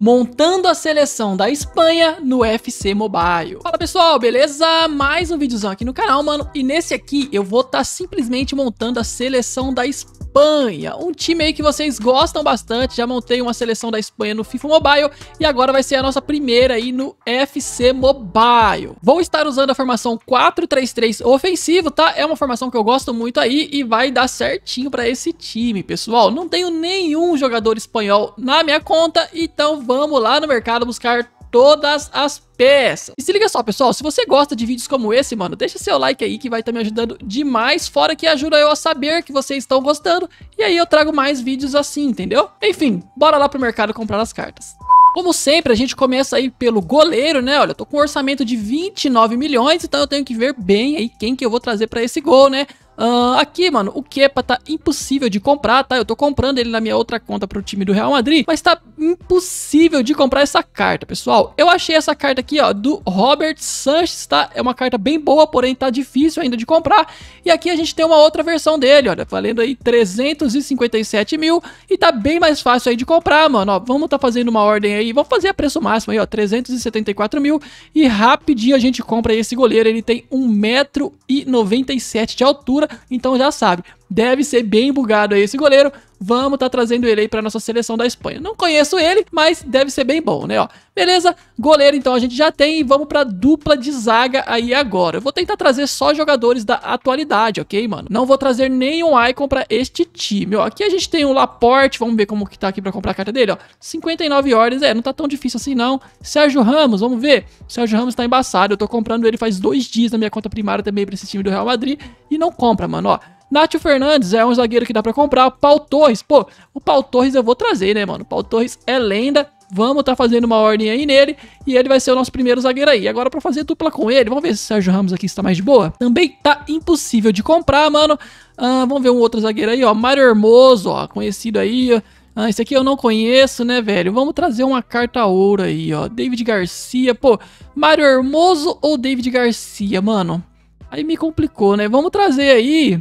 montando a seleção da Espanha no FC Mobile. Fala pessoal, beleza? Mais um videozão aqui no canal, mano. E nesse aqui eu vou estar tá simplesmente montando a seleção da Espanha. Um time aí que vocês gostam bastante. Já montei uma seleção da Espanha no FIFA Mobile e agora vai ser a nossa primeira aí no FC Mobile. Vou estar usando a formação 4-3-3 ofensivo, tá? É uma formação que eu gosto muito aí e vai dar certinho para esse time, pessoal. Não tenho nenhum jogador espanhol na minha conta, então vamos lá no mercado buscar todas as peças. E se liga só, pessoal, se você gosta de vídeos como esse, mano, deixa seu like aí que vai estar tá me ajudando demais, fora que ajuda eu a saber que vocês estão gostando, e aí eu trago mais vídeos assim, entendeu? Enfim, bora lá pro mercado comprar as cartas. Como sempre, a gente começa aí pelo goleiro, né? Olha, eu tô com um orçamento de 29 milhões, então eu tenho que ver bem aí quem que eu vou trazer pra esse gol, né? Uh, aqui, mano, o Kepa tá impossível de comprar, tá? Eu tô comprando ele na minha outra conta pro time do Real Madrid, mas tá impossível de comprar essa carta, pessoal. Eu achei essa carta aqui, ó, do Robert Sanches, tá? É uma carta bem boa, porém tá difícil ainda de comprar. E aqui a gente tem uma outra versão dele, olha, valendo aí 357 mil e tá bem mais fácil aí de comprar, mano. Ó, vamos tá fazendo uma ordem aí, vamos fazer a preço máximo aí, ó, 374 mil e rapidinho a gente compra esse goleiro. Ele tem 1,97m de altura então já sabe deve ser bem bugado aí esse goleiro. Vamos tá trazendo ele aí pra nossa seleção da Espanha. Não conheço ele, mas deve ser bem bom, né, ó. Beleza? Goleiro, então, a gente já tem e vamos pra dupla de zaga aí agora. Eu vou tentar trazer só jogadores da atualidade, ok, mano? Não vou trazer nenhum Icon pra este time, ó. Aqui a gente tem o Laporte, vamos ver como que tá aqui pra comprar a carta dele, ó. 59 ordens, é, não tá tão difícil assim, não. Sérgio Ramos, vamos ver. O Sérgio Ramos tá embaçado, eu tô comprando ele faz dois dias na minha conta primária também pra esse time do Real Madrid e não compra, mano, ó. Nath Fernandes é um zagueiro que dá para comprar. Pau Torres, pô, o Pau Torres eu vou trazer, né, mano? O Pau Torres é lenda. Vamos tá fazendo uma ordem aí nele e ele vai ser o nosso primeiro zagueiro aí. Agora para fazer dupla com ele, vamos ver se o Sérgio Ramos aqui está mais de boa. Também tá impossível de comprar, mano. Ah, vamos ver um outro zagueiro aí, ó. Mário Hermoso, ó, conhecido aí, ó. Ah, esse aqui eu não conheço, né, velho? Vamos trazer uma carta ouro aí, ó. David Garcia, pô. Mário Hermoso ou David Garcia, mano? Aí me complicou, né? Vamos trazer aí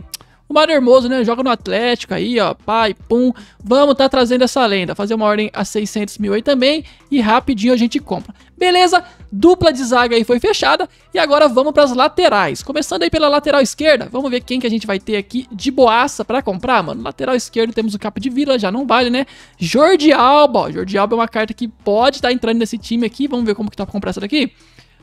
o Mário Hermoso, né, joga no Atlético aí, ó, pai, pum. Vamos tá trazendo essa lenda, fazer uma ordem a 600 mil aí também e rapidinho a gente compra. Beleza, dupla de zaga aí foi fechada e agora vamos para as laterais. Começando aí pela lateral esquerda, vamos ver quem que a gente vai ter aqui de boaça para comprar, mano. Lateral esquerdo temos o Cap de Vila, já não vale, né? Jordi Alba, ó, Jordi Alba é uma carta que pode estar tá entrando nesse time aqui, vamos ver como que tá pra comprar essa daqui.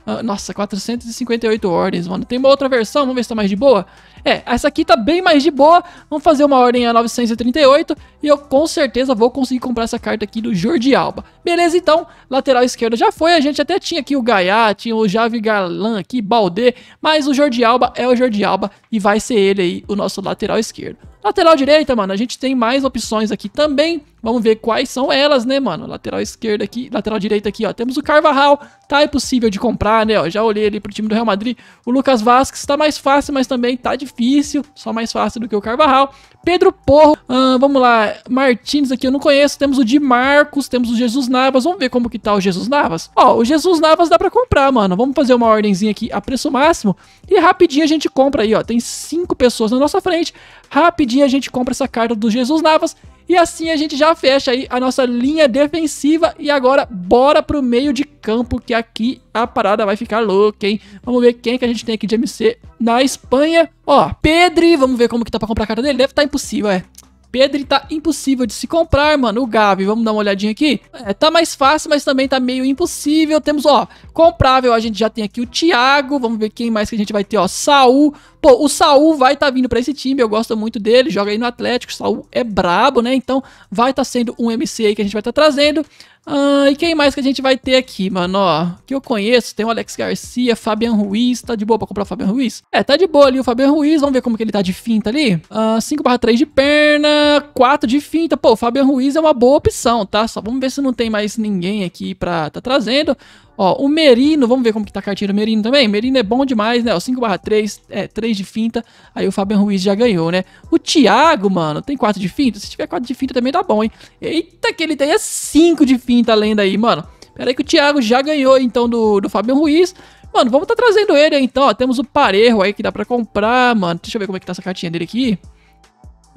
Ah, nossa, 458 ordens, mano. Tem uma outra versão, vamos ver se tá mais de boa. É, essa aqui tá bem mais de boa. Vamos fazer uma ordem a 938 e eu com certeza vou conseguir comprar essa carta aqui do Jordi Alba. Beleza, então, lateral esquerda já foi. A gente até tinha aqui o Gaiá, tinha o Javi Galan aqui, Baldê, mas o Jordi Alba é o Jordi Alba e vai ser ele aí o nosso lateral esquerdo. Lateral direita, mano, a gente tem mais opções aqui também. Vamos ver quais são elas, né, mano? Lateral esquerda aqui, lateral direita aqui, ó. Temos o Carvajal, tá impossível de comprar, né, ó. Já olhei ali pro time do Real Madrid. O Lucas Vasquez tá mais fácil, mas também tá difícil. Só mais fácil do que o Carvajal. Pedro Porro, ah, vamos lá, Martins aqui eu não conheço, temos o de Marcos, temos o Jesus Navas, vamos ver como que tá o Jesus Navas. Ó, o Jesus Navas dá pra comprar, mano, vamos fazer uma ordenzinha aqui a preço máximo e rapidinho a gente compra aí, ó, tem cinco pessoas na nossa frente, rapidinho a gente compra essa carta do Jesus Navas e assim a gente já fecha aí a nossa linha defensiva e agora bora pro meio de campo que aqui a parada vai ficar louca, hein? Vamos ver quem é que a gente tem aqui de MC na Espanha. Ó, Pedri, vamos ver como que tá pra comprar a carta dele. Deve tá impossível, é. Pedri tá impossível de se comprar, mano. O Gavi, vamos dar uma olhadinha aqui. É, tá mais fácil, mas também tá meio impossível. Temos, ó, comprável, a gente já tem aqui o Thiago. Vamos ver quem mais que a gente vai ter, ó. Saul, Pô, o Saul vai estar tá vindo para esse time, eu gosto muito dele, joga aí no Atlético, o Saul é brabo, né? Então vai estar tá sendo um MC aí que a gente vai estar tá trazendo. Ah, e quem mais que a gente vai ter aqui, mano? Ó, que eu conheço, tem o Alex Garcia, Fabian Ruiz, tá de boa pra comprar o Fabian Ruiz? É, tá de boa ali o Fabian Ruiz, vamos ver como que ele tá de finta ali. Ah, 5 barra 3 de perna, 4 de finta, pô, o Fabian Ruiz é uma boa opção, tá? Só vamos ver se não tem mais ninguém aqui pra tá trazendo. Ó, o Merino, vamos ver como que tá a cartinha do Merino também. Merino é bom demais, né? Ó, 5 barra 3, é, 3 de finta. Aí o Fabian Ruiz já ganhou, né? O Thiago, mano, tem 4 de finta? Se tiver 4 de finta também dá bom, hein? Eita, que ele tem 5 é de finta além daí, mano. Pera aí que o Thiago já ganhou, então, do, do Fabian Ruiz. Mano, vamos tá trazendo ele aí, então, ó. Temos o Parejo aí que dá pra comprar, mano. Deixa eu ver como é que tá essa cartinha dele aqui.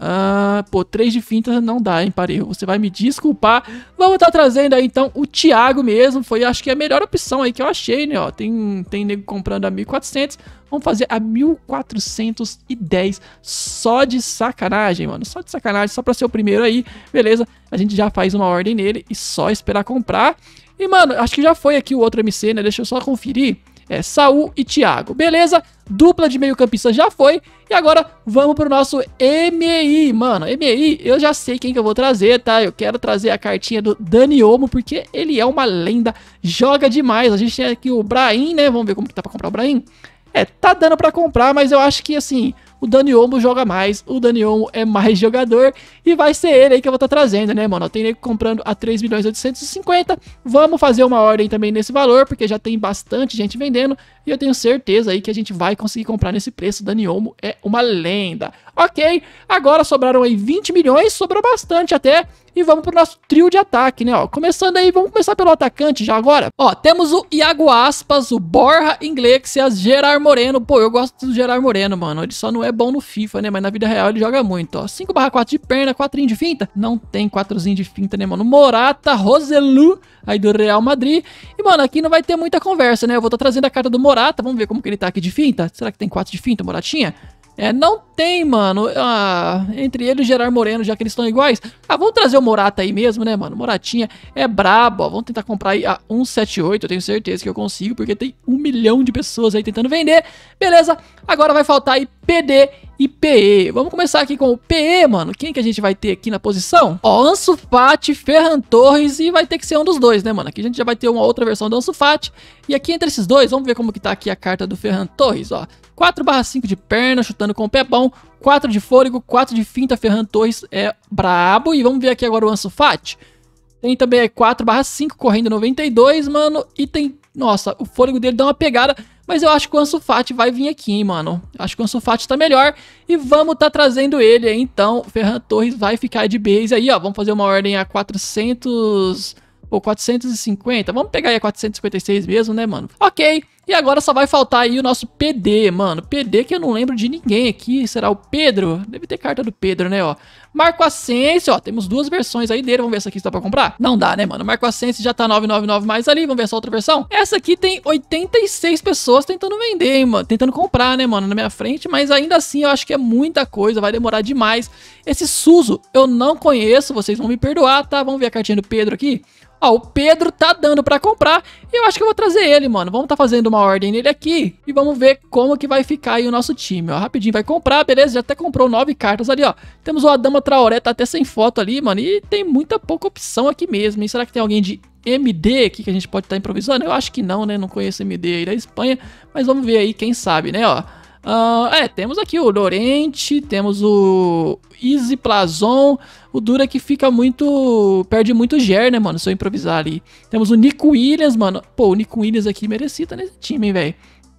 Ah, pô, 3 de finta não dá, hein, parei. Você vai me desculpar. Vamos estar tá trazendo aí, então, o Thiago mesmo. Foi, acho que, a melhor opção aí que eu achei, né? Ó, tem, tem nego comprando a 1.400. Vamos fazer a 1.410 só de sacanagem, mano. Só de sacanagem, só pra ser o primeiro aí. Beleza, a gente já faz uma ordem nele e só esperar comprar. E, mano, acho que já foi aqui o outro MC, né? Deixa eu só conferir é, Saul e Thiago. Beleza? Dupla de meio-campista já foi. E agora vamos pro nosso MI, mano. MI, eu já sei quem que eu vou trazer, tá? Eu quero trazer a cartinha do Dani Olmo, porque ele é uma lenda. Joga demais. A gente tem aqui o Brahim, né? Vamos ver como que tá pra comprar o Brahim. É, tá dando para comprar, mas eu acho que assim, o Dani Olmo joga mais, o Dani Olmo é mais jogador e vai ser ele aí que eu vou estar tá trazendo, né, mano? Tem nego comprando a 3 milhões 850. Vamos fazer uma ordem também nesse valor, porque já tem bastante gente vendendo e eu tenho certeza aí que a gente vai conseguir comprar nesse preço. Dani Olmo é uma lenda. OK? Agora sobraram aí 20 milhões, sobrou bastante até. E vamos pro nosso trio de ataque, né? Ó, começando aí, vamos começar pelo atacante já agora. Ó, temos o Iago Aspas, o borra Iglesias, Gerard Moreno. Pô, eu gosto do Gerard Moreno, mano. Ele só não é bom no FIFA, né? Mas na vida real ele joga muito, ó. 5 4 de perna, 4 de finta. Não tem 4 de finta, né, mano? Morata, Roselu, aí do Real Madrid. E, mano, aqui não vai ter muita conversa, né? Eu vou estar tá trazendo a carta do Morata. Vamos ver como que ele tá aqui de finta. Será que tem 4 de finta, Moratinha? É, não tem, mano. Ah, entre ele e o Gerard Moreno, já que eles estão iguais. Ah, vamos trazer o Morata aí mesmo, né, mano? Moratinha é brabo, ó. Vamos tentar comprar aí a 178. Eu tenho certeza que eu consigo, porque tem um milhão de pessoas aí tentando vender. Beleza, agora vai faltar aí PD e PE. Vamos começar aqui com o PE, mano. Quem que a gente vai ter aqui na posição? Ó, Ansu Fati, Ferran Torres e vai ter que ser um dos dois, né, mano? Aqui a gente já vai ter uma outra versão do Ansu Fati. E aqui entre esses dois, vamos ver como que tá aqui a carta do Ferran Torres, ó. 4 barra 5 de perna, chutando com o pé bom, 4 de fôlego, 4 de finta, Ferran Torres é brabo. E vamos ver aqui agora o Ansu Fati. Tem também 4 barra 5, correndo 92, mano. E tem... Nossa, o fôlego dele dá uma pegada... Mas eu acho que o Ansu Fati vai vir aqui, hein, mano. Acho que o Ansu Fati tá melhor. E vamos tá trazendo ele aí, então. Ferran Torres vai ficar de base aí, ó. Vamos fazer uma ordem a 400... ou 450. Vamos pegar aí a 456 mesmo, né, mano? Ok. E agora só vai faltar aí o nosso PD, mano. PD que eu não lembro de ninguém aqui. Será o Pedro? Deve ter carta do Pedro, né, ó. Marco Ascense, ó. Temos duas versões aí dele. Vamos ver se aqui está pra comprar. Não dá, né, mano? Marco Ascense já tá 999 mais ali. Vamos ver essa outra versão. Essa aqui tem 86 pessoas tentando vender, hein, mano. Tentando comprar, né, mano, na minha frente. Mas ainda assim, eu acho que é muita coisa. Vai demorar demais. Esse Suzo eu não conheço. Vocês vão me perdoar, tá? Vamos ver a cartinha do Pedro aqui. Ó, o Pedro tá dando pra comprar. E eu acho que eu vou trazer ele, mano. Vamos tá fazendo uma ordem nele aqui e vamos ver como que vai ficar aí o nosso time, ó. Rapidinho, vai comprar, beleza? Já até comprou nove cartas ali, ó. Temos o Adama Traoré, tá até sem foto ali, mano. E tem muita pouca opção aqui mesmo, hein? Será que tem alguém de MD aqui que a gente pode estar tá improvisando? Eu acho que não, né? Não conheço MD aí da Espanha, mas vamos ver aí, quem sabe, né, ó. Uh, é, temos aqui o Lorente, temos o Easy Plazon. O Dura que fica muito. Perde muito Ger, né, mano? Se eu improvisar ali. Temos o Nico Williams, mano. Pô, o Nico Williams aqui merecia nesse time, hein, velho.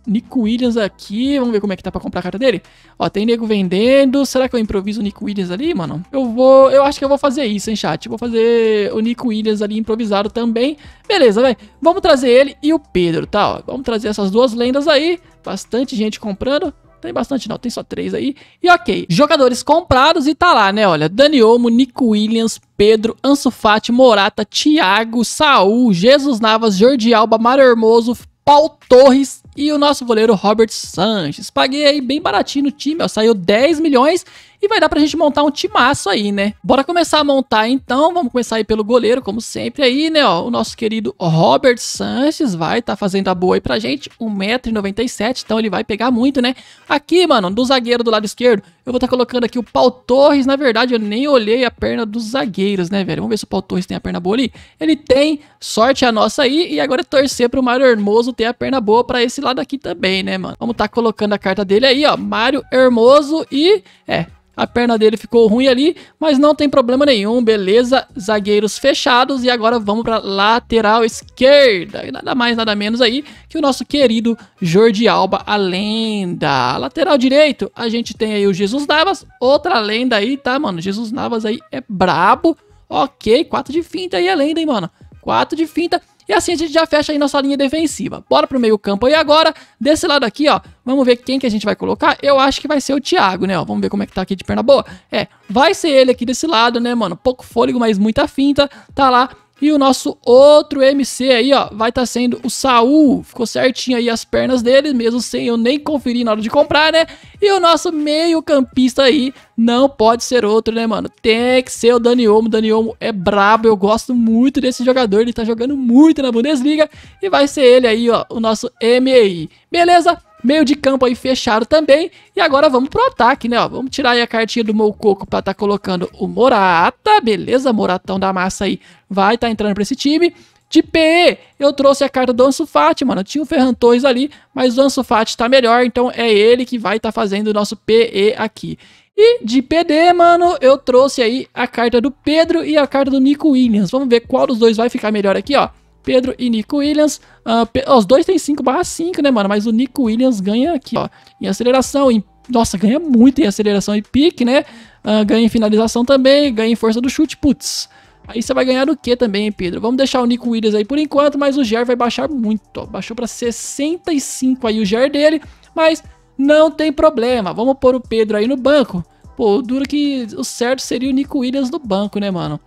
Nico Williams aqui. Vamos ver como é que tá pra comprar a carta dele. Ó, tem nego vendendo. Será que eu improviso o Nico Williams ali, mano? Eu vou. Eu acho que eu vou fazer isso, hein, chat. Vou fazer o Nico Williams ali improvisado também. Beleza, velho. Vamos trazer ele e o Pedro, tá? Ó, vamos trazer essas duas lendas aí bastante gente comprando. Tem bastante não, tem só três aí. E ok, jogadores comprados e tá lá, né? Olha, Dani Olmo, Nico Williams, Pedro, Ansu Fati, Morata, Thiago, Saul, Jesus Navas, Jordi Alba, Mário Hermoso, Paul Torres e o nosso goleiro Robert Sanches. Paguei aí bem baratinho no time, ó, saiu 10 milhões e vai dar pra gente montar um timaço aí, né? Bora começar a montar então. Vamos começar aí pelo goleiro, como sempre aí, né? Ó, o nosso querido Robert Sanches vai tá fazendo a boa aí pra gente. 1,97m, então ele vai pegar muito, né? Aqui, mano, do zagueiro do lado esquerdo, eu vou estar tá colocando aqui o Paul Torres. Na verdade, eu nem olhei a perna dos zagueiros, né, velho? Vamos ver se o Paul Torres tem a perna boa ali. Ele tem, sorte a nossa aí. E agora é torcer pro Mário Hermoso ter a perna boa pra esse lado aqui também, né, mano? Vamos tá colocando a carta dele aí, ó. Mário Hermoso e... É, a perna dele ficou ruim ali, mas não tem problema nenhum, beleza? Zagueiros fechados e agora vamos para lateral esquerda. E nada mais, nada menos aí que o nosso querido Jordi Alba, a lenda. Lateral direito, a gente tem aí o Jesus Navas, outra lenda aí, tá, mano? Jesus Navas aí é brabo. Ok, 4 de finta aí a lenda, hein, mano? 4 de finta. E assim a gente já fecha aí nossa linha defensiva. Bora pro meio campo aí agora. Desse lado aqui, ó, vamos ver quem que a gente vai colocar. Eu acho que vai ser o Thiago, né, ó. Vamos ver como é que tá aqui de perna boa. É, vai ser ele aqui desse lado, né, mano. Pouco fôlego, mas muita finta. Tá lá e o nosso outro MC aí, ó, vai estar tá sendo o Saul. Ficou certinho aí as pernas dele, mesmo sem eu nem conferir na hora de comprar, né? E o nosso meio campista aí não pode ser outro, né, mano? Tem que ser o Dani Olmo. Dani Olmo é brabo, eu gosto muito desse jogador. Ele tá jogando muito na Bundesliga. E vai ser ele aí, ó, o nosso MEI. Beleza? Meio de campo aí fechado também. E agora vamos pro ataque, né? Ó, vamos tirar aí a cartinha do Mococo pra tá colocando o Morata. Beleza, Moratão da massa aí vai tá entrando pra esse time. De PE, eu trouxe a carta do Ansu Fati, mano. Tinha o Ferran Torres ali, mas o Ansu Fati tá melhor, então é ele que vai tá fazendo o nosso PE aqui. E de PD, mano, eu trouxe aí a carta do Pedro e a carta do Nico Williams. Vamos ver qual dos dois vai ficar melhor aqui, ó. Pedro e Nico Williams. Uh, os dois têm 5 5, né, mano? Mas o Nico Williams ganha aqui, ó. Em aceleração, em... Nossa, ganha muito em aceleração e pique, né? Uh, ganha em finalização também, ganha em força do chute, putz. Aí você vai ganhar o que também, hein, Pedro? Vamos deixar o Nico Williams aí por enquanto, mas o Ger vai baixar muito. Ó. Baixou para 65 aí o Ger dele, mas não tem problema. Vamos pôr o Pedro aí no banco. Pô, duro que o certo seria o Nico Williams no banco, né, mano?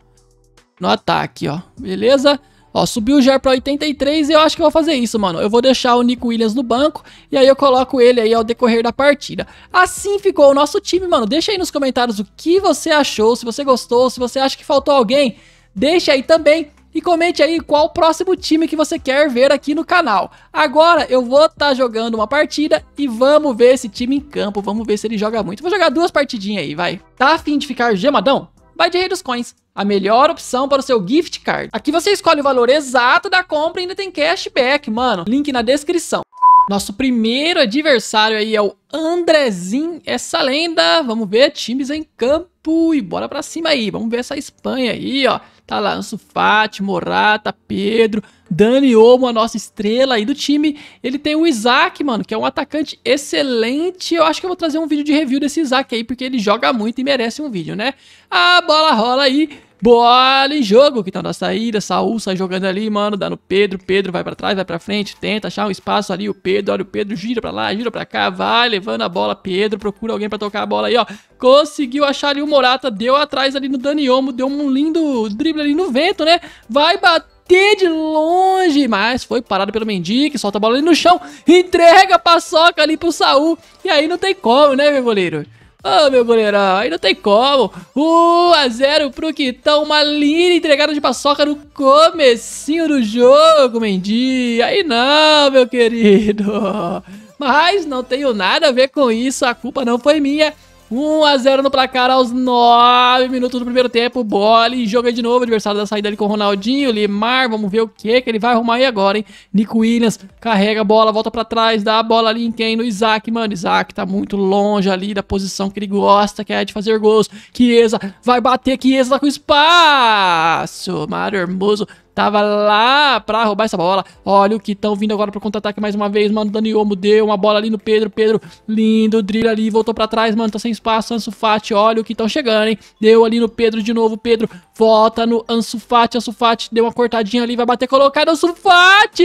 No ataque, ó. Beleza? Ó, subiu o Jar pra 83 e eu acho que eu vou fazer isso, mano. Eu vou deixar o Nico Williams no banco e aí eu coloco ele aí ao decorrer da partida. Assim ficou o nosso time, mano. Deixa aí nos comentários o que você achou, se você gostou, se você acha que faltou alguém. Deixa aí também e comente aí qual o próximo time que você quer ver aqui no canal. Agora eu vou estar tá jogando uma partida e vamos ver esse time em campo, vamos ver se ele joga muito. Vou jogar duas partidinhas aí, vai. Tá afim de ficar gemadão? Vai de Rei dos Coins. A melhor opção para o seu gift card. Aqui você escolhe o valor exato da compra e ainda tem cashback, mano. Link na descrição. Nosso primeiro adversário aí é o Andrezinho, essa lenda. Vamos ver times em campo e bora pra cima aí. Vamos ver essa Espanha aí, ó. Tá lá Ansu Fati, Morata, Pedro, Dani Olmo, a nossa estrela aí do time. Ele tem o Isaac, mano, que é um atacante excelente. Eu acho que eu vou trazer um vídeo de review desse Isaac aí, porque ele joga muito e merece um vídeo, né? A bola rola aí. Bola em jogo, que tá na saída, Saul sai jogando ali, mano, dá no Pedro, Pedro vai para trás, vai para frente, tenta achar um espaço ali, o Pedro, olha o Pedro, gira para lá, gira para cá, vai levando a bola, Pedro, procura alguém para tocar a bola aí, ó. Conseguiu achar ali o Morata, deu atrás ali no Dani Olmo, deu um lindo drible ali no vento, né? Vai bater bater de longe, mas foi parado pelo Mendy, que solta a bola ali no chão, entrega a paçoca ali pro Saul, e aí não tem como, né, meu goleiro? Ah, oh, meu goleirão, aí não tem como. 1 x a 0 pro Quitão, uma linda entregada de paçoca no comecinho do jogo, Mendy. Aí não, meu querido. Mas não tenho nada a ver com isso, a culpa não foi minha. 1 a 0 no placar aos 9 minutos do primeiro tempo. Bola e joga de novo. Adversário da saída ali com o Ronaldinho, Limar. Vamos ver o que que ele vai arrumar aí agora, hein? Nico Williams carrega a bola, volta para trás, dá a bola ali em quem? No Isaac, mano. Isaac tá muito longe ali da posição que ele gosta, que é de fazer gols. Chiesa vai bater, Chiesa tá com espaço. Mário Hermoso Tava lá pra roubar essa bola. Olha o que estão vindo agora pro contra-ataque mais uma vez, mano. Daniomo deu uma bola ali no Pedro. Pedro, lindo, drill ali, voltou pra trás, mano. Tá sem espaço, Ansu Fati. Olha o que estão chegando, hein. Deu ali no Pedro de novo. Pedro volta no Ansu Fati. Ansu Fati deu uma cortadinha ali, vai bater colocado. Ansu Fati!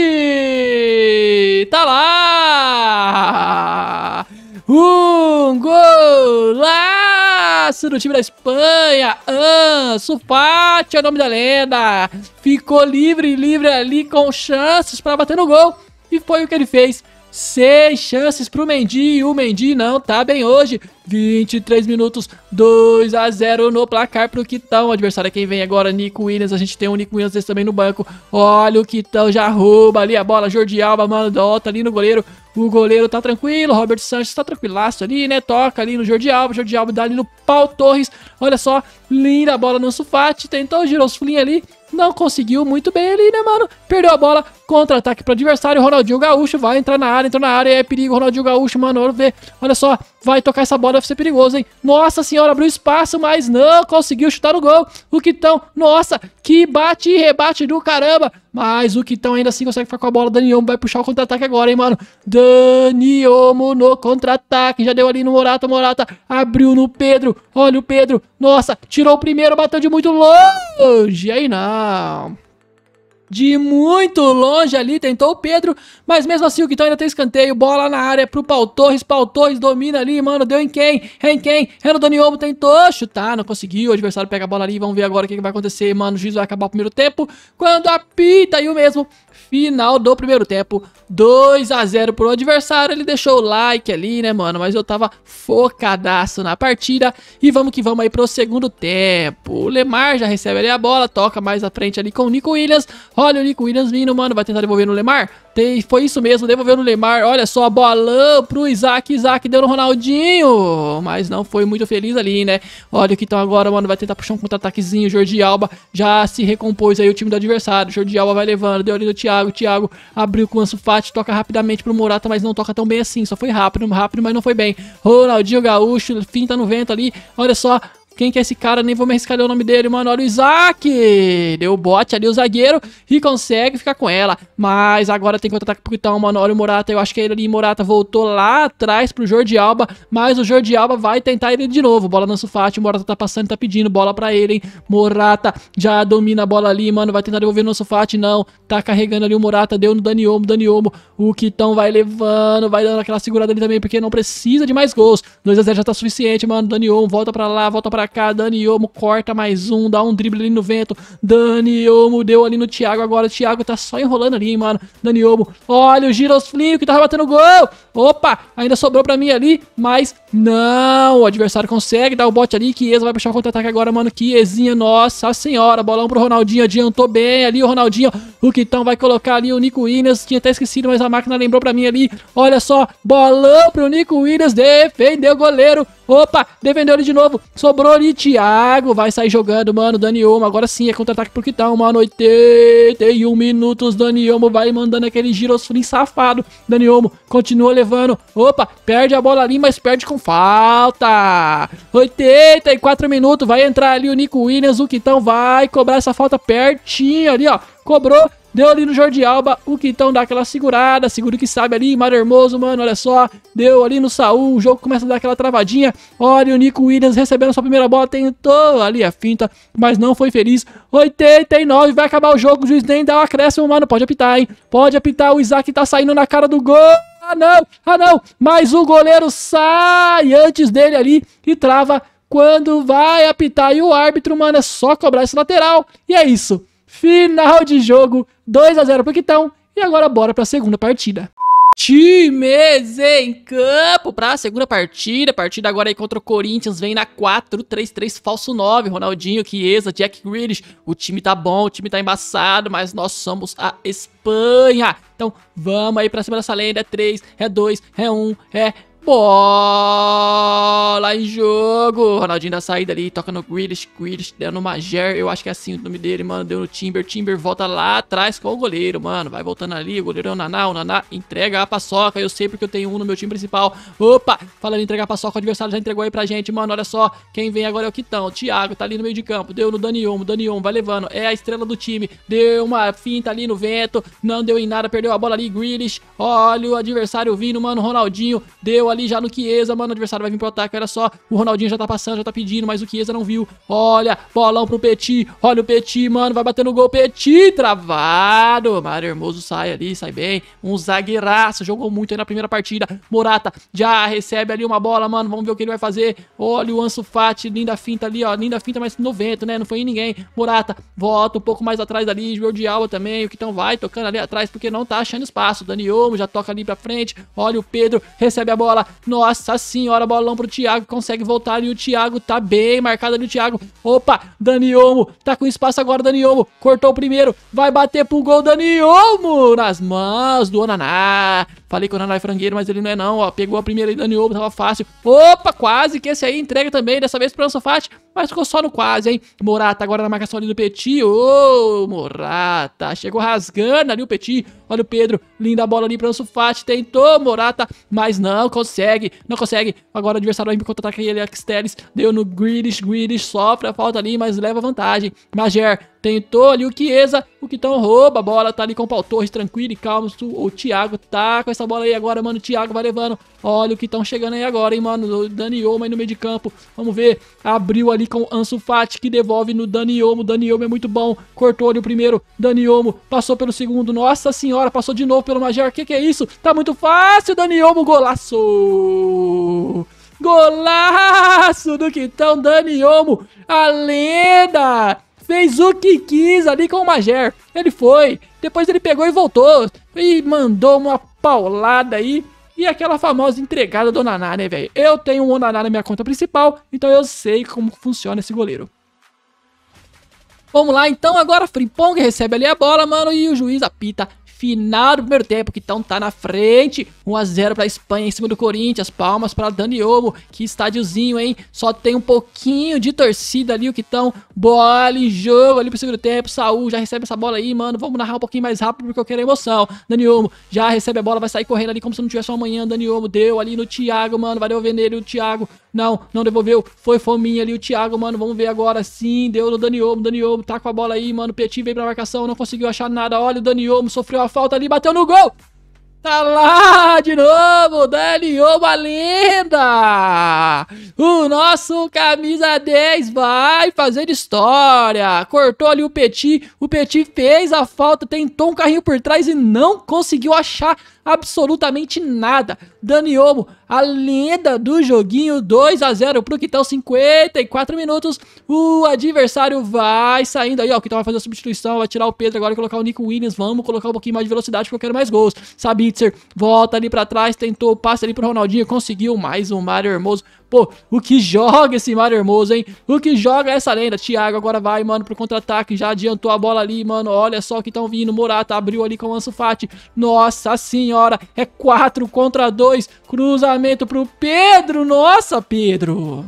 Tá lá! Um gol lá! Cássio no time da Espanha. Ah, Sulfati é o nome da lenda. Ficou livre, livre ali com chances para bater no gol. E foi o que ele fez. Seis chances pro Mendy. O Mendy não tá bem hoje. 23 minutos, 2 a 0 no placar pro Quitão. O adversário é quem vem agora, Nico Williams. A gente tem o um Nico Williams esse também no banco. Olha o Quitão já rouba ali a bola. Jordi Alba Mano outra ali no goleiro. O goleiro tá tranquilo, Robert Sanches tá tranquilaço ali, né? Toca ali no Jordi Alba, Jordi Alba dá ali no Pau Torres. Olha só, linda bola no Sufati, tentou, girou os fulinhos ali, não conseguiu muito bem ali, né, mano? Perdeu a bola, contra-ataque pro adversário. Ronaldinho Gaúcho vai entrar na área, entrou na área, é perigo. Ronaldinho Gaúcho, mano, olha, ver. olha só, vai tocar essa bola, vai ser perigoso, hein? Nossa senhora, abriu espaço, mas não conseguiu chutar no gol. O Quitão, nossa, que bate e rebate do caramba. Mas o Quitão ainda assim consegue ficar com a bola. Daniomo vai puxar o contra-ataque agora, hein, mano? Daniomo no contra-ataque. Já deu ali no Morata. Morata abriu no Pedro. Olha o Pedro. Nossa, tirou o primeiro, bateu de muito longe. Aí não. Oh. de muito longe ali, tentou o Pedro, mas mesmo assim o Guitão ainda tem escanteio, bola na área pro Pau Torres, Pau Torres domina ali, mano, deu em quem? Em quem? Renan Doniobo tentou chutar, não conseguiu, o adversário pega a bola ali, vamos ver agora o que, que vai acontecer, mano, o juiz vai acabar o primeiro tempo, quando apita e o mesmo final do primeiro tempo, 2 a 0 pro adversário, ele deixou o like ali, né, mano, mas eu tava focadaço na partida, e vamos que vamos aí pro segundo tempo, o Lemar já recebe ali a bola, toca mais à frente ali com o Nico Williams, Olha o Nico Williams vindo, mano. Vai tentar devolver no Lemar. Tem, foi isso mesmo, devolveu no Lemar. Olha só, a bola pro Isaac. Isaac deu no Ronaldinho. Mas não foi muito feliz ali, né? Olha o que então agora, mano. Vai tentar puxar um contra-ataquezinho. Jordi Alba já se recompôs aí o time do adversário. Jordi Alba vai levando. Deu ali no Thiago. Thiago abriu com o Ansu Fati. Toca rapidamente pro Morata, mas não toca tão bem assim. Só foi rápido, rápido, mas não foi bem. Ronaldinho Gaúcho, finta tá no vento ali. Olha só, quem que é esse cara? Nem vou me arriscar o nome dele, mano. Olha o Isaac! Deu bote ali, o zagueiro. E consegue ficar com ela. Mas agora tem contra-ataque pro Quitão, mano. Olha o Morata. Eu acho que ele ali, Morata, voltou lá atrás pro Jordi Alba. Mas o Jordi Alba vai tentar ele de novo. Bola no Sufati. O Morata tá passando, tá pedindo bola pra ele, hein? Morata já domina a bola ali, mano. Vai tentar devolver no Sufati. Não. Tá carregando ali o Morata. Deu no Daniomo, Daniomo. O Quitão vai levando, vai dando aquela segurada ali também, porque não precisa de mais gols. 2x0 já tá suficiente, mano. Daniomo volta pra lá, volta pra cá, Dani Olmo corta mais um, dá um drible ali no vento, Dani Olmo deu ali no Thiago agora, o Thiago tá só enrolando ali, hein, mano, Dani Olmo, olha o Girosflinho que tava batendo gol, opa, ainda sobrou pra mim ali, mas não, o adversário consegue dar o bote ali, Chiesa vai puxar o contra-ataque agora, mano, Chiesinha, nossa senhora, bolão pro Ronaldinho, adiantou bem ali o Ronaldinho, o Quitão vai colocar ali o Nico Williams, tinha até esquecido, mas a máquina lembrou pra mim ali, olha só, bolão pro Nico Williams, defendeu o goleiro, opa, defendeu ele de novo, sobrou Igor e Thiago vai sair jogando, mano. Daniomo, agora sim é contra-ataque pro Quitão, mano. 81 minutos. Daniomo vai mandando aquele girosfrim safado. Daniomo continua levando. Opa, perde a bola ali, mas perde com falta. 84 minutos. Vai entrar ali o Nico Williams. O Quitão vai cobrar essa falta pertinho ali, ó. Cobrou, Deu ali no Jordi Alba, o Quintão dá aquela segurada, segura o que sabe ali, Mário Hermoso, mano, olha só. Deu ali no Saul, o jogo começa a dar aquela travadinha. Olha o Nico Williams recebendo sua primeira bola, tentou ali a finta, mas não foi feliz. 89, vai acabar o jogo, o juiz nem dá o acréscimo, mano, pode apitar, hein? Pode apitar, o Isaac tá saindo na cara do gol. Ah não, ah não, mas o goleiro sai antes dele ali e trava quando vai apitar e o árbitro, mano, é só cobrar esse lateral. E é isso. Final de jogo, 2 a 0 pro Quitão. E agora bora pra segunda partida. Times em campo pra segunda partida. Partida agora aí contra o Corinthians. Vem na 4-3-3, falso 9. Ronaldinho, Chiesa, Jack Grealish. O time tá bom, o time tá embaçado, mas nós somos a Espanha. Então vamos aí pra cima dessa lenda. É 3, é 2, é 1, é Bola em jogo. Ronaldinho da saída ali, toca no Grealish. Grealish deu no Majer. Eu acho que é assim o nome dele, mano. Deu no Timber. Timber volta lá atrás com o goleiro, mano. Vai voltando ali. O goleiro é o Naná. O Naná entrega a paçoca. Eu sei porque eu tenho um no meu time principal. Opa! Falando em entregar a paçoca, o adversário já entregou aí pra gente, mano. Olha só. Quem vem agora é o Quitão. O Thiago tá ali no meio de campo. Deu no Dani Olmo. Dani vai levando. É a estrela do time. Deu uma finta ali no vento. Não deu em nada. Perdeu a bola ali. Grealish. Olha o adversário vindo, mano. Ronaldinho. Deu ali ali já no Chiesa, mano, o adversário vai vir pro ataque, olha só, o Ronaldinho já tá passando, já tá pedindo, mas o Chiesa não viu. Olha, bolão pro Petit, olha o Petit, mano, vai bater no gol, Petit, travado. Mário Hermoso sai ali, sai bem. Um zagueiraço, jogou muito aí na primeira partida. Morata já recebe ali uma bola, mano, vamos ver o que ele vai fazer. Olha o Ansu Fati, linda finta ali, ó, linda finta, mas 90, né, não foi em ninguém. Morata, volta um pouco mais atrás ali, Jogou de Alba também, o Quitão vai tocando ali atrás porque não tá achando espaço. Dani Olmo já toca ali pra frente, olha o Pedro, recebe a bola, fala: Nossa senhora, bolão pro Thiago, consegue voltar ali. O Thiago tá bem marcado ali. O Thiago, opa, Dani Olmo, tá com espaço agora. Dani Olmo cortou o primeiro, vai bater pro gol. Dani Olmo nas mãos do Onaná. Falei que o Onaná é frangueiro, mas ele não é, não. Ó, pegou a primeira aí, Dani Olmo, tava fácil. Opa, quase que esse aí entrega também. Dessa vez pro Ansofati mas ficou só no quase, hein? Morata agora na marcação ali do Petit. Ô, oh, Morata. Chegou rasgando ali o Petit. Olha o Pedro. Linda bola ali para o Sufati. Tentou Morata, mas não consegue. Não consegue. Agora o adversário vai contra-ataque ele, é Axteles. Deu no Grealish. Grealish sofre a falta ali, mas leva vantagem. Mager Tentou ali o Chiesa, o Quitão rouba a bola, tá ali com o Paul Torres, tranquilo e calmo. O Thiago tá com essa bola aí agora, mano. O Thiago vai levando. Olha o Quitão chegando aí agora, hein, mano. O Dani Olmo aí no meio de campo. Vamos ver. Abriu ali com o Ansu Fati, que devolve no Dani Olmo. Dani Olmo é muito bom. Cortou ali o primeiro. Dani Olmo passou pelo segundo. Nossa senhora, passou de novo pelo Major. Que que é isso? Tá muito fácil, Dani Olmo. Golaço! Golaço do Quitão Dani Olmo. A lenda! fez o que quis ali com o Majer. Ele foi, depois ele pegou e voltou e mandou uma paulada aí. E aquela famosa entregada do Onaná, né, velho? Eu tenho um Onaná na minha conta principal, então eu sei como funciona esse goleiro. Vamos lá, então agora Frimpong recebe ali a bola, mano, e o juiz apita final do primeiro tempo, que então tá na frente. 1 a 0 para Espanha em cima do Corinthians. Palmas para Dani Olmo, que estádiozinho, hein? Só tem um pouquinho de torcida ali, o Quitão. bola em jogo ali pro segundo tempo. Saúl já recebe essa bola aí, mano. Vamos narrar um pouquinho mais rápido porque eu quero emoção. Dani Olmo já recebe a bola, vai sair correndo ali como se não tivesse amanhã. manhã. Dani Olmo deu ali no Thiago, mano. Vai devolver nele o Thiago. Não, não devolveu. Foi fominha ali o Thiago, mano. Vamos ver agora. Sim, deu no Dani Olmo. Dani Olmo tá com a bola aí, mano. Petit veio pra marcação, não conseguiu achar nada. Olha o Dani Olmo, sofreu a a falta ali, bateu no gol. Tá lá de novo, Daniel lenda. O nosso camisa 10 vai fazer história! Cortou ali o Petit, o Petit fez a falta, tentou um carrinho por trás e não conseguiu achar absolutamente nada. Dani Olmo, a lenda do joguinho 2 a 0 pro Quitão, 54 minutos. O adversário vai saindo aí, ó. O Quitão vai fazer a substituição, vai tirar o Pedro agora e colocar o Nico Williams. Vamos colocar um pouquinho mais de velocidade porque eu quero mais gols. Sabitzer volta ali para trás, tentou o passe ali pro Ronaldinho, conseguiu mais um Mário Hermoso Pô, o que joga esse Mario Hermoso, hein? O que joga essa lenda? Thiago agora vai, mano, pro contra-ataque. Já adiantou a bola ali, mano. Olha só que estão vindo. Morata abriu ali com o Ansu Fati. Nossa senhora, é 4 contra 2. Cruzamento pro Pedro. Nossa, Pedro.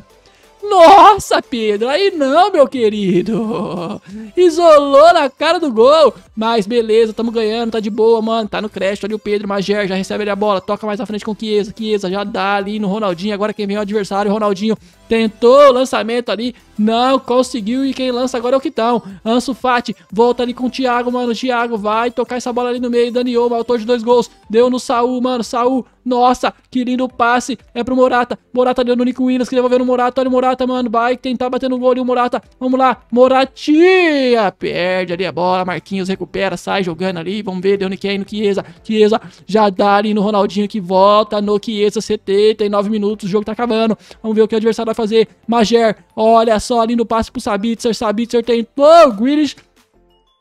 Nossa, Pedro, aí não, meu querido. Isolou na cara do gol. Mas beleza, tamo ganhando, tá de boa, mano. Tá no crédito ali o Pedro Magé, já recebe ali a bola. Toca mais à frente com o Chiesa. Chiesa já dá ali no Ronaldinho. Agora quem vem é o adversário, Ronaldinho tentou o lançamento ali, não conseguiu e quem lança agora é o Quitão. Ansu Fati volta ali com o Thiago, mano. Thiago vai tocar essa bola ali no meio. Daniel, autor de dois gols, deu no Saul, mano. Saul, nossa, que lindo passe. É pro Morata. Morata deu no Nico Williams, que devolveu no Morata. Olha o Morata, mano. Vai tentar bater no gol ali o Morata. Vamos lá. Moratia perde ali a bola. Marquinhos recupera, sai jogando ali. Vamos ver, deu no Kane, no Chiesa. Chiesa já dá ali no Ronaldinho que volta no Chiesa. 79 minutos, o jogo tá acabando. Vamos ver o que o adversário vai fazer. Majer, olha só ali no passe pro Sabitzer. Sabitzer tentou o Grealish.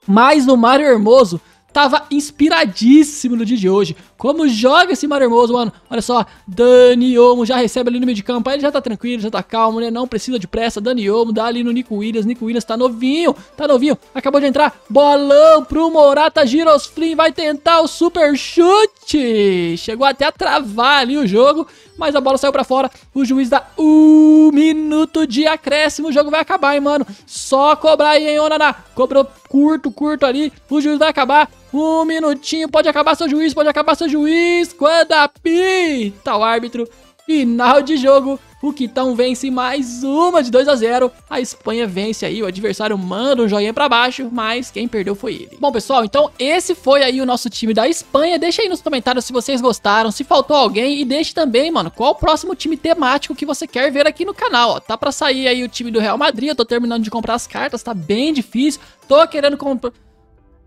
Mas o Mario Hermoso tava inspiradíssimo no dia de hoje. Como joga esse Mario Hermoso, mano. Olha só, Dani Omo já recebe ali no meio de campo. Aí ele já tá tranquilo, já tá calmo, né? Não precisa de pressa. Dani Omo dá ali no Nico Williams. Nico Williams tá novinho, tá novinho. Acabou de entrar. Bolão pro Morata. Girosflim vai tentar o super chute. Chegou até a travar ali o jogo mas a bola saiu para fora. O juiz dá um minuto de acréscimo. O jogo vai acabar, hein, mano. Só cobrar aí, hein, Onaná. Cobrou curto, curto ali. O juiz vai acabar. Um minutinho. Pode acabar seu juiz, pode acabar seu juiz. Quando apita o árbitro. Final de jogo. O Quitão vence mais uma de 2 a 0. A Espanha vence aí, o adversário manda um joinha para baixo, mas quem perdeu foi ele. Bom, pessoal, então esse foi aí o nosso time da Espanha. Deixa aí nos comentários se vocês gostaram, se faltou alguém e deixe também, mano, qual o próximo time temático que você quer ver aqui no canal, ó. Tá para sair aí o time do Real Madrid, eu tô terminando de comprar as cartas, tá bem difícil. Tô querendo comprar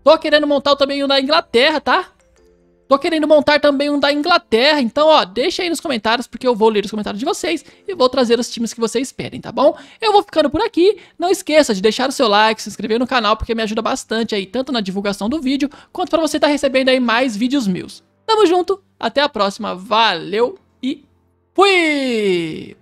Tô querendo montar também o da Inglaterra, tá? Tô querendo montar também um da Inglaterra, então ó, deixa aí nos comentários, porque eu vou ler os comentários de vocês e vou trazer os times que vocês pedem, tá bom? Eu vou ficando por aqui, não esqueça de deixar o seu like, se inscrever no canal, porque me ajuda bastante aí, tanto na divulgação do vídeo, quanto pra você estar tá recebendo aí mais vídeos meus. Tamo junto, até a próxima, valeu e fui!